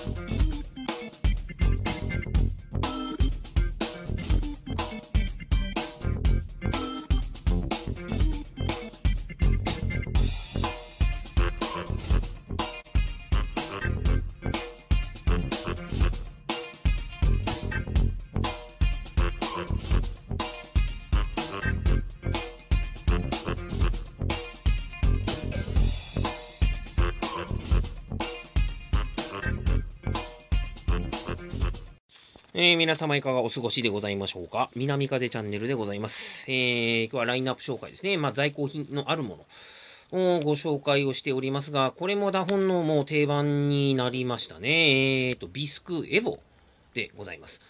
Thank you. えー、皆様いかがお過ごしでございましょうか南風チャンネルでございます。えー、今日はラインナップ紹介ですね。まあ、在庫品のあるものをご紹介をしておりますが、これも打本のもう定番になりましたね。えー、と、ビスクエボでございます。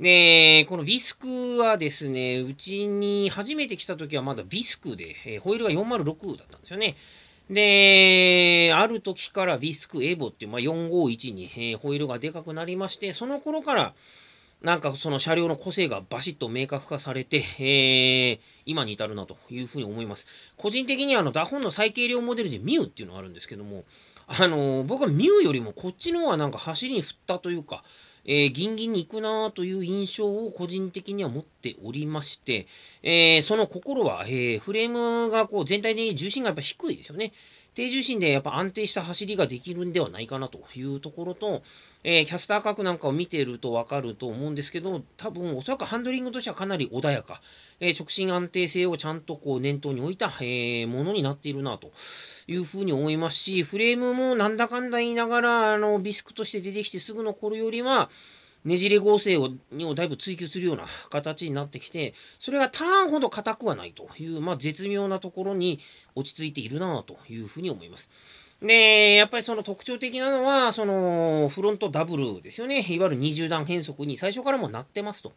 で、このビスクはですね、うちに初めて来た時はまだビスクで、えー、ホイールが406だったんですよね。で、ある時からビスクエボっていう、まあ、451に、えー、ホイールがでかくなりまして、その頃から、なんかその車両の個性がバシッと明確化されて、えー、今に至るなというふうに思います。個人的にあの、ダホンの最軽量モデルでミュウっていうのがあるんですけども、あのー、僕はミュウよりもこっちの方がなんか走りに振ったというか、えー、ギンギンに行くなという印象を個人的には持っておりまして、えー、その心は、えー、フレームがこう全体的に重心がやっぱ低いですよね。低重心でやっぱ安定した走りができるんではないかなというところと、えー、キャスター角なんかを見てるとわかると思うんですけど、多分おそらくハンドリングとしてはかなり穏やか、えー、直進安定性をちゃんとこう念頭に置いた、えー、ものになっているなというふうに思いますし、フレームもなんだかんだ言いながら、あの、ビスクとして出てきてすぐの頃よりは、ねじれ合成ををだいぶ追求するような形になってきて、それがターンほど硬くはないという、まあ、絶妙なところに落ち着いているなというふうに思います。で、やっぱりその特徴的なのは、そのフロントダブルですよね。いわゆる20段変速に最初からもなってますと。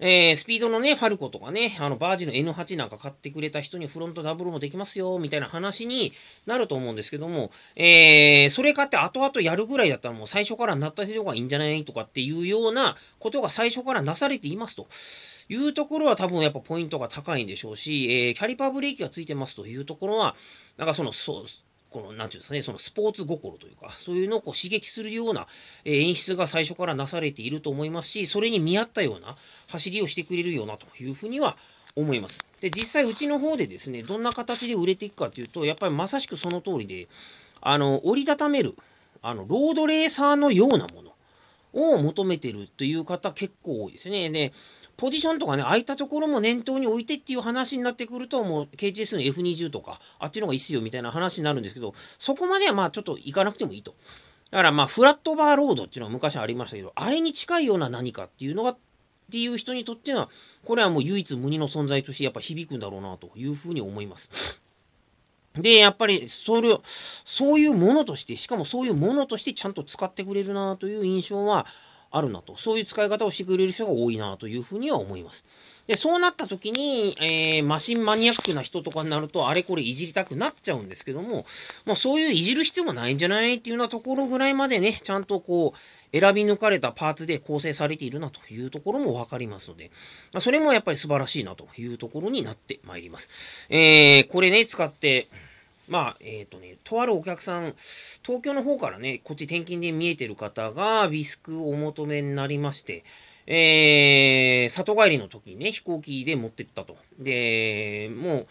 えー、スピードのね、ファルコとかね、あの、バージの N8 なんか買ってくれた人にフロントダブルもできますよ、みたいな話になると思うんですけども、えー、それ買って後々やるぐらいだったらもう最初からなった人がいいんじゃないとかっていうようなことが最初からなされていますと。いうところは多分やっぱポイントが高いんでしょうし、えー、キャリパーブレーキがついてますというところは、なんかその、そう、この、なんていうんですかね、そのスポーツ心というか、そういうのをこう刺激するような演出が最初からなされていると思いますし、それに見合ったような走りをしてくれるようなというふうには思います。で、実際うちの方でですね、どんな形で売れていくかというと、やっぱりまさしくその通りで、あの、折りたためる、あの、ロードレーサーのようなものを求めてるという方結構多いですね。で、ポジションとかね、空いたところも念頭に置いてっていう話になってくると、もう k g s の F20 とか、あっちの方がいいっすよみたいな話になるんですけど、そこまではまあちょっと行かなくてもいいと。だからまあ、フラットバーロードっていうのは昔ありましたけど、あれに近いような何かっていうのが、っていう人にとっては、これはもう唯一無二の存在としてやっぱ響くんだろうなというふうに思います。で、やっぱり、それそういうものとして、しかもそういうものとしてちゃんと使ってくれるなという印象は、あるなと、そういう使い方をしてくれる人が多いなというふうには思います。で、そうなった時に、えー、マシンマニアックな人とかになると、あれこれいじりたくなっちゃうんですけども、まあそういういじる必要もないんじゃないっていうようなところぐらいまでね、ちゃんとこう、選び抜かれたパーツで構成されているなというところもわかりますので、まあ、それもやっぱり素晴らしいなというところになってまいります。えー、これね、使って、まあ、えっ、ー、とね、とあるお客さん、東京の方からね、こっち転勤で見えてる方が、ビスクをお求めになりまして、えー、里帰りの時にね、飛行機で持ってったと。で、もう、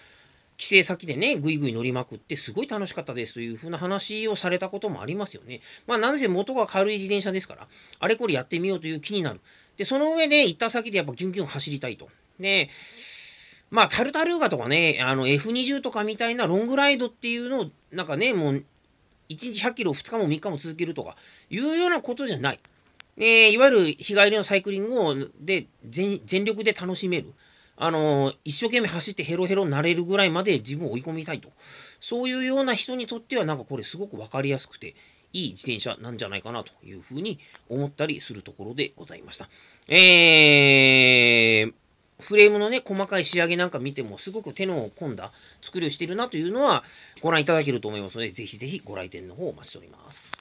帰省先でね、ぐいぐい乗りまくって、すごい楽しかったですというふうな話をされたこともありますよね。まあ、なんせ元が軽い自転車ですから、あれこれやってみようという気になる。で、その上で行った先でやっぱギュンギュン走りたいと。で、まあ、タルタルーガとかね、あの、F20 とかみたいなロングライドっていうのを、なんかね、もう、1日100キロ、2日も3日も続けるとか、いうようなことじゃない。えいわゆる日帰りのサイクリングをで全力で楽しめる。あの一生懸命走ってヘロヘロになれるぐらいまで自分を追い込みたいと。そういうような人にとっては、なんかこれすごく分かりやすくて、いい自転車なんじゃないかなというふうに思ったりするところでございました。えー、フレームのね、細かい仕上げなんか見ても、すごく手の込んだ作りをしてるなというのは、ご覧いただけると思いますので、ぜひぜひご来店の方お待ちしております。